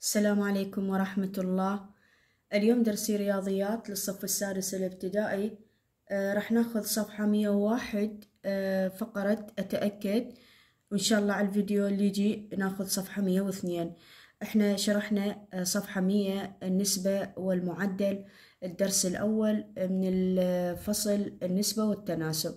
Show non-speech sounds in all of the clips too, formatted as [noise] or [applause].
السلام عليكم ورحمة الله اليوم درسي رياضيات للصف السادس الابتدائي آه راح ناخذ صفحة مية آه فقرة أتأكد وإن شاء الله على الفيديو اللي يجي ناخذ صفحة مية واثنين احنا شرحنا آه، صفحة مية النسبة والمعدل الدرس الأول آه، من الفصل النسبة والتناسب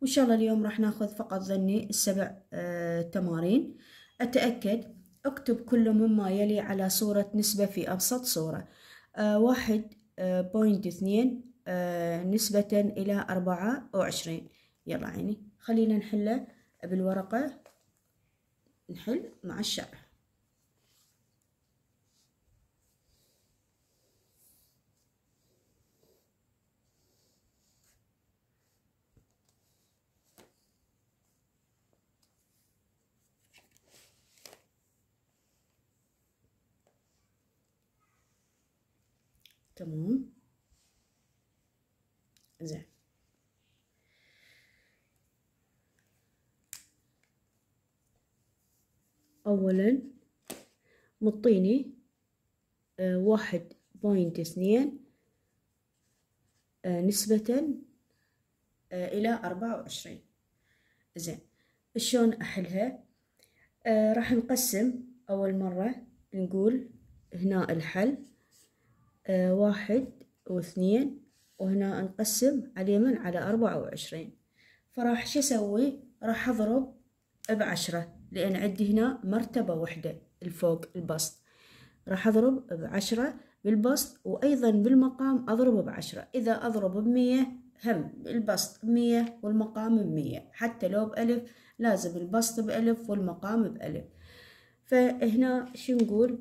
وإن شاء الله اليوم راح ناخذ فقط ظني السبع آه تمارين أتأكد اكتب كل مما يلي على صورة نسبة في أبسط صورة آه، واحد بوينت آه، اثنين آه، نسبة إلى أربعة وعشرين يلا عيني خلينا نحله بالورقة نحل مع الشرح زين أولا مطيني آه، واحد بوينت اثنين آه، نسبة آه، إلى أربعة وعشرين زين شلون أحلها راح نقسم أول مرة نقول هنا الحل واحد واثنين وهنا نقسم على اليمين على أربعة وعشرين فراح شو أسوي راح أضرب بعشرة لأن عندي هنا مرتبة واحدة الفوق البسط راح أضرب بعشرة بالبسط وأيضا بالمقام أضرب بعشرة إذا أضرب بمية هم البسط بمية والمقام بمية حتى لو بألف لازم البسط بألف والمقام بألف فهنا شو نقول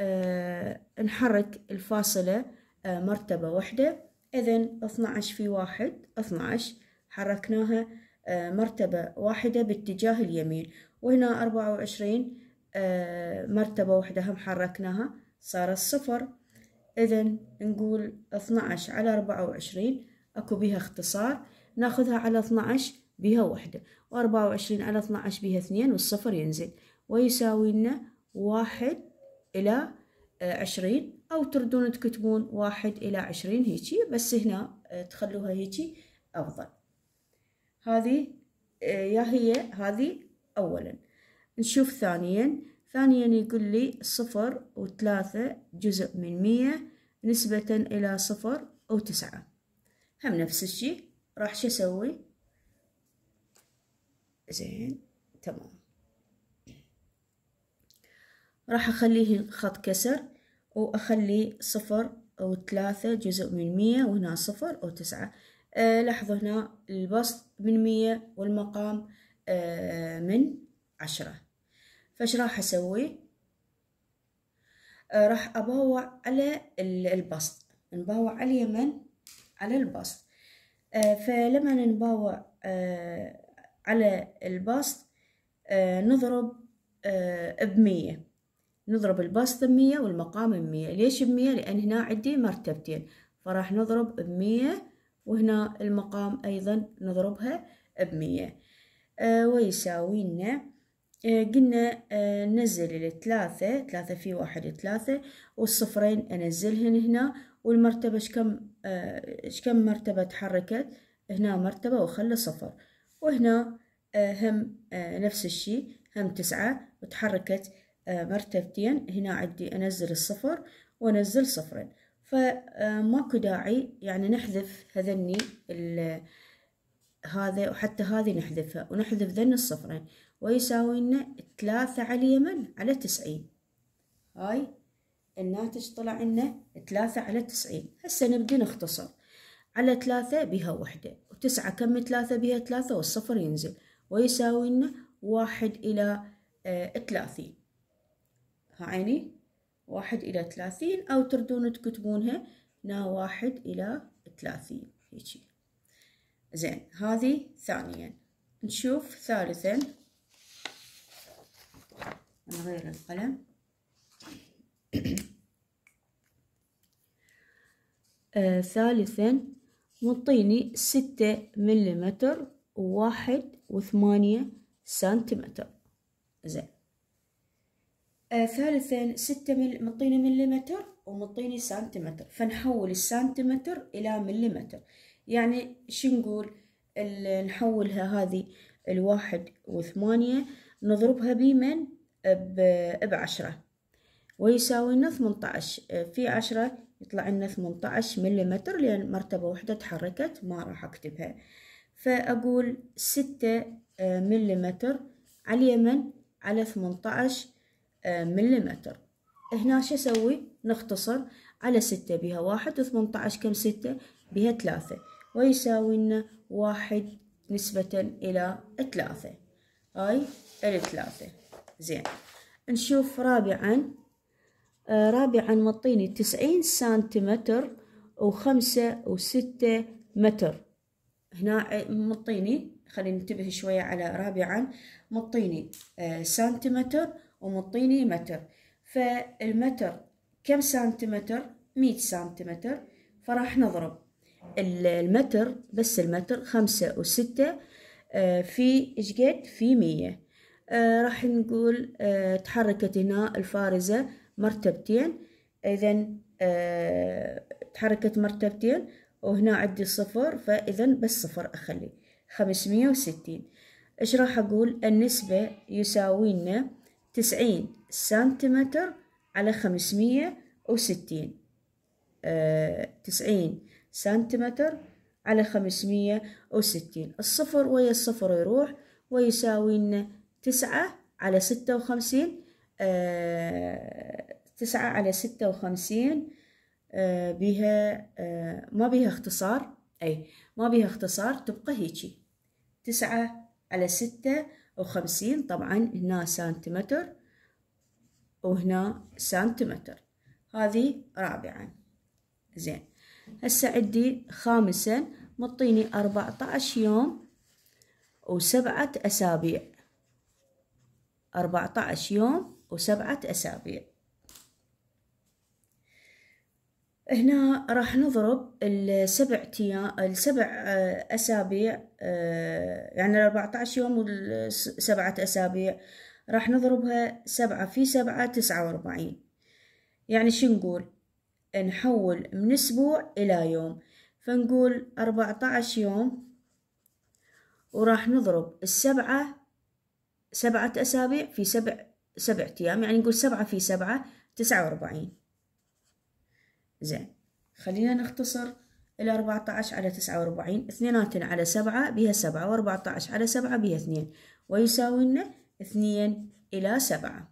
آه نحرك الفاصلة آه مرتبة واحدة إذا 12 في واحد 12 حركناها آه، مرتبة واحدة باتجاه اليمين وهنا 24 آه، مرتبة واحدة هم حركناها صارت صفر إذا نقول 12 على 24 أكو بها اختصار ناخذها على 12 بها واحدة وأربعة وعشرين على 12 بها اثنين والصفر ينزل ويساوي لنا واحد إلى عشرين أو تردون تكتبون واحد إلى عشرين هيجي بس هنا آه، تخلوها هيجي أفضل هذه آه، يا هي هذه أولا نشوف ثانيا ثانيا يقول لي صفر وثلاثة جزء من مية نسبة إلى صفر وتسعة هم نفس الشي راح شو أسوي زين تمام راح أخليه خط كسر وأخلي صفر أو ثلاثة جزء من مية وهنا صفر أو تسعة آه لاحظوا هنا البسط من مية والمقام آه من عشرة فش راح أسوي آه راح أبوع على البسط نباوع على اليمن على البسط آه فلما نباوع آه على البسط آه نضرب آه بمية نضرب البسط بمية والمقام بمية ليش بمية لأن هنا عندي مرتبتين فراح نضرب بمية وهنا المقام أيضا نضربها بمية آه ويساوي لنا آه قلنا آه نزل الثلاثة ثلاثة في واحد ثلاثة والصفرين أنزلهن هنا والمرتبة شكم آه شكم مرتبة تحركت هنا مرتبة وخلى صفر وهنا آه هم آه نفس الشي هم تسعة وتحركت آه، مرتبتين هنا عندي أنزل الصفر وأنزل صفرين فماكو آه، داعي يعني نحذف هذني هذا وحتى هذه نحذفها ونحذف ذن الصفرين ويساوي لنا ثلاثة على اليمن على تسعين هاي الناتج طلع لنا ثلاثة على تسعين هسه نبدي نختصر على ثلاثة بها وحدة وتسعة كم ثلاثة بها ثلاثة والصفر ينزل ويساوي لنا واحد إلى آه، ثلاثين ها عيني واحد إلى ثلاثين أو تردون تكتبونها نا واحد إلى ثلاثين هيجي زين هذه ثانيا نشوف ثالثا نغير القلم [clears throat] آه ثالثا مطيني ستة مليمتر وواحد وثمانية سنتيمتر زين ثالثا ستة مل... مطيني مليمتر ومطيني سنتيمتر فنحول السنتيمتر إلى مليمتر يعني شو نقول نحولها هذه الواحد وثمانية نضربها بمن بعشرة ويساوي لنا في عشرة يطلع لنا ثمنتعش مليمتر لأن مرتبة وحدة تحركت ما راح أكتبها فأقول ستة آه، مليمتر على اليمن على ثمنتعش آه، ملم هنا شو اسوي نختصر على ستة بها واحد وثمنتعش كم ستة بها ثلاثة ويساوي لنا واحد نسبة إلى ثلاثة أي الثلاثة زين نشوف رابعا آه رابعا مطيني تسعين سنتيمتر وخمسة وستة متر هنا آه، مطيني خلينا ننتبه شوية على رابعا مطيني آه سنتيمتر ومطيني متر فالمتر كم سنتيمتر مية سنتيمتر فراح نضرب المتر بس المتر خمسة وستة آه، في إشقد في مية آه، راح نقول آه، تحركت هنا الفارزة مرتبتين إذا تحركت مرتبتين وهنا عندي صفر فإذا بس صفر أخلي خمسمية وستين إيش راح أقول النسبة يساوينا تسعين سنتيمتر على خمسمية وستين آه، تسعين سنتيمتر على خمسمية وستين الصفر ويا الصفر يروح ويساوي لنا تسعة على ستة وخمسين آه، تسعة على ستة وخمسين آه، بها ما بها اختصار أي ما بها اختصار تبقى هيجي تسعة على ستة وخمسين طبعا هنا سنتيمتر وهنا سنتيمتر هذه رابعا زين هسه عندي خامسا مطيني أربعة عشر يوم وسبعة أسابيع أربعة عشر يوم وسبعة أسابيع هنا راح نضرب السبع تيام السبع آه، أسابيع آه، يعني الأربعة عشر يوم والسبعة أسابيع راح نضربها سبعة في سبعة تسعة وأربعين يعني شو نقول نحول من أسبوع إلى يوم فنقول أربعة عشر يوم وراح نضرب السبعة سبعة أسابيع في سبع سبع أيام يعني نقول سبعة في سبعة تسعة وأربعين زين خلينا نختصر ال 14 على 49 اثنيناتن على 7 بها 7 و 14 على 7 بها 2 ويساوي لنا 2 إلى 7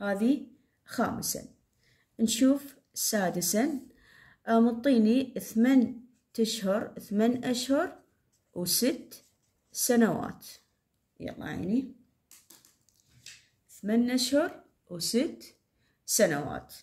هذه خامسا نشوف سادسا آه، مطيني 8 أشهر 8 أشهر و6 سنوات يلا عيني 8 أشهر و6 سنوات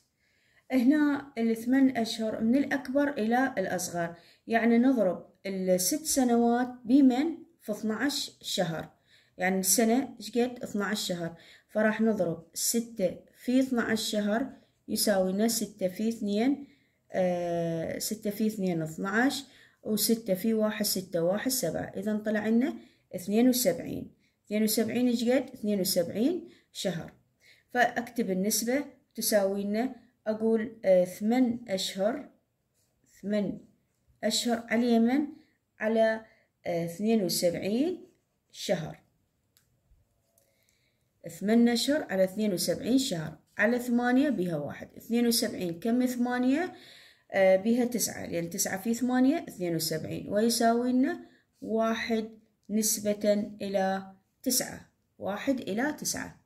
هنا الثمان أشهر من الأكبر إلى الأصغر يعني نضرب الست سنوات بمن في 12 شهر يعني السنة شقد 12 شهر فراح نضرب ستة في 12 شهر يساوي لنا ستة في اثنين آه، ستة في اثنين 12 وستة في واحد ستة واحد سبعة إذا طلع لنا اثنين وسبعين اثنين وسبعين شقد اثنين وسبعين شهر فأكتب النسبة تساوي لنا أقول آه، ثمان أشهر ثمان أشهر على اليمن على آه، اثنين وسبعين شهر ثمان أشهر على اثنين وسبعين شهر على ثمانية بها واحد اثنين وسبعين كم ثمانية آه، بها تسعة لأن يعني تسعة في ثمانية اثنين وسبعين ويساوي لنا واحد نسبة إلى تسعة واحد إلى تسعة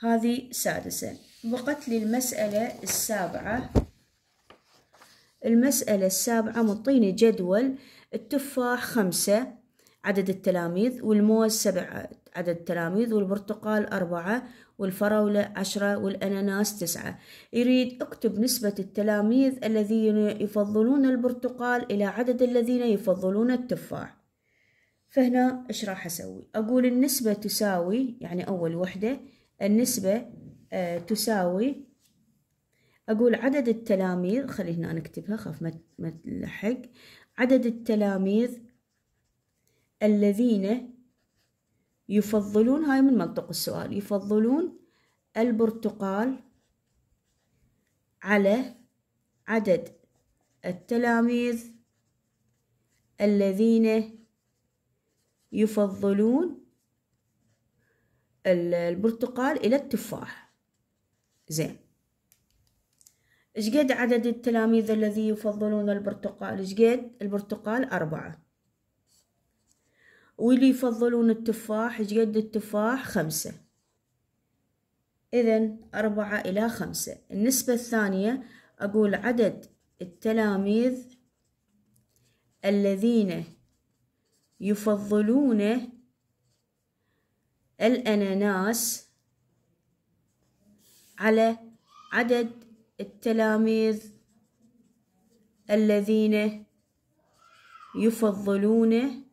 هذه سادسة بقت لي المسألة السابعة المسألة السابعة مطيني جدول التفاح خمسة عدد التلاميذ والموز سبعة عدد التلاميذ والبرتقال أربعة والفراولة عشرة والأناناس تسعة يريد اكتب نسبة التلاميذ الذين يفضلون البرتقال إلى عدد الذين يفضلون التفاح فهنا ايش راح اسوي اقول النسبة تساوي يعني اول وحدة النسبة آه، تساوي أقول عدد التلاميذ خلي هنا نكتبها خاف ما تلحق عدد التلاميذ الذين يفضلون هاي من منطق السؤال يفضلون البرتقال على عدد التلاميذ الذين يفضلون البرتقال إلى التفاح زين شقد عدد التلاميذ الذي يفضلون البرتقال شقد البرتقال أربعة واللي يفضلون التفاح شقد التفاح خمسة إذا أربعة إلى خمسة النسبة الثانية أقول عدد التلاميذ الذين يفضلون الأناناس على عدد التلاميذ الذين يفضلون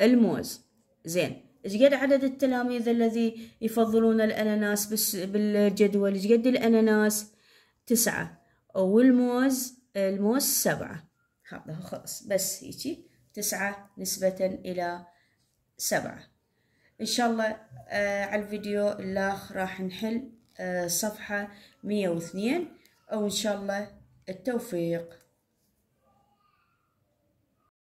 الموز زين ايش قد عدد التلاميذ الذي يفضلون الاناناس بالجدول ايش قد الاناناس تسعة والموز الموز سبعة هذا خلص بس هيجي تسعة نسبة إلى سبعة إن شاء الله آه على الفيديو الآخر راح نحل آه، صفحة 102 أو إن شاء الله التوفيق